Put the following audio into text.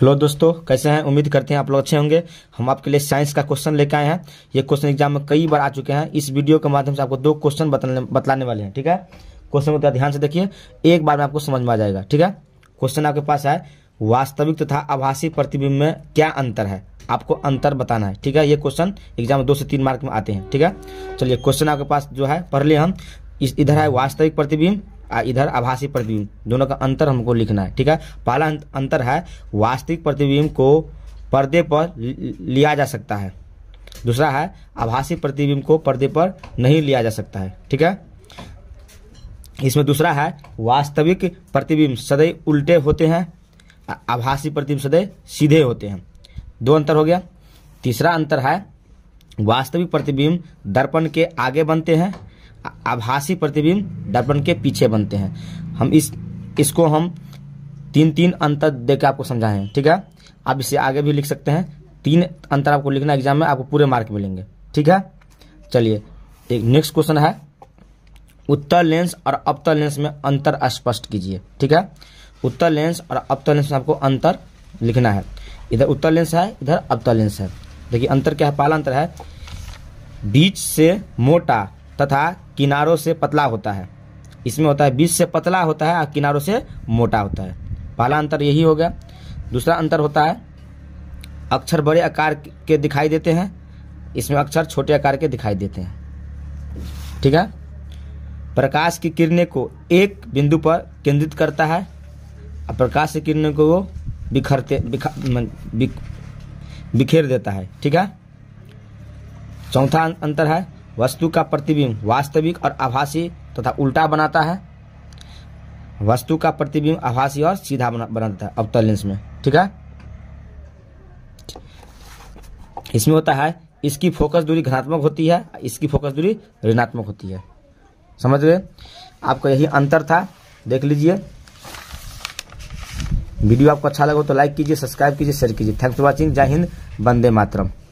hello दोस्तों कैसे हैं उम्मीद करते हैं आप लोग अच्छे होंगे हम आपके लिए साइंस का क्वेश्चन लेके आए हैं ये क्वेश्चन एग्जाम में कई बार आ चुके हैं इस वीडियो के माध्यम से आपको दो क्वेश्चन बतलाने वाले हैं ठीक है क्वेश्चन को ध्यान से देखिए एक बार में आपको समझ में आ जाएगा ठीक है क्वेश्चन आपके पास है वास्तविक तथा आभासी प्रतिबिंब में क्या अंतर है आपको अंतर बताना है ठीक है ये क्वेश्चन एग्जाम में दो से तीन मार्क में आते हैं ठीक है चलिए क्वेश्चन आपके पास जो है पढ़ लिया हम इस इधर है वास्तविक प्रतिबिंब इधर आभासी प्रतिबिंब दोनों का अंतर हमको लिखना है ठीक है पहला अंतर है वास्तविक प्रतिबिंब को पर्दे पर लिया जा सकता है दूसरा है आभासी प्रतिबिंब को पर्दे पर नहीं लिया जा सकता है ठीक है इसमें दूसरा है वास्तविक प्रतिबिंब सदैव उल्टे होते हैं आभासी प्रतिबिंब सदैव सीधे होते हैं दो अंतर हो गया तीसरा अंतर है वास्तविक प्रतिबिंब दर्पण के आगे बनते हैं आभासी प्रतिबिंब दर्पण के पीछे बनते हैं हम इस इसको हम तीन तीन अंतर देकर आपको समझाएं ठीक है आप इसे आगे भी लिख सकते हैं तीन अंतर आपको लिखना एग्जाम में आपको पूरे मार्क मिलेंगे ठीक है चलिए एक नेक्स्ट क्वेश्चन है उत्तर लेंस और अवतर लेंस में अंतर स्पष्ट कीजिए ठीक है उत्तर लेंस और अवतर लेंस में आपको अंतर लिखना है इधर उत्तर लेंस है इधर अवतर लेंस है देखिए अंतर क्या है पाला अंतर है बीच से मोटा तथा किनारों से पतला होता है इसमें होता है बीज से पतला होता है और किनारों से मोटा होता है पहला अंतर यही हो गया दूसरा अंतर होता है अक्षर बड़े आकार के दिखाई देते हैं इसमें अक्षर छोटे आकार के दिखाई देते हैं ठीक है प्रकाश की किरणें को एक बिंदु पर केंद्रित करता है और प्रकाश की किरणों को वो बिखरते बिखा बिखेर देता है ठीक है चौथा अंतर है वस्तु का प्रतिबिंब वास्तविक और आभासी तथा उल्टा बनाता है वस्तु का प्रतिबिंब आभासी और सीधा बनाता है अवतल लेंस में ठीक है इसमें होता है इसकी फोकस दूरी घनात्मक होती है इसकी फोकस दूरी ऋणात्मक होती है समझ गए आपका यही अंतर था देख लीजिए वीडियो आपको अच्छा लगा तो लाइक कीजिए सब्सक्राइब कीजिए शेयर कीजिए थैंक्स फॉर वॉचिंग जय हिंद वंदे मातरम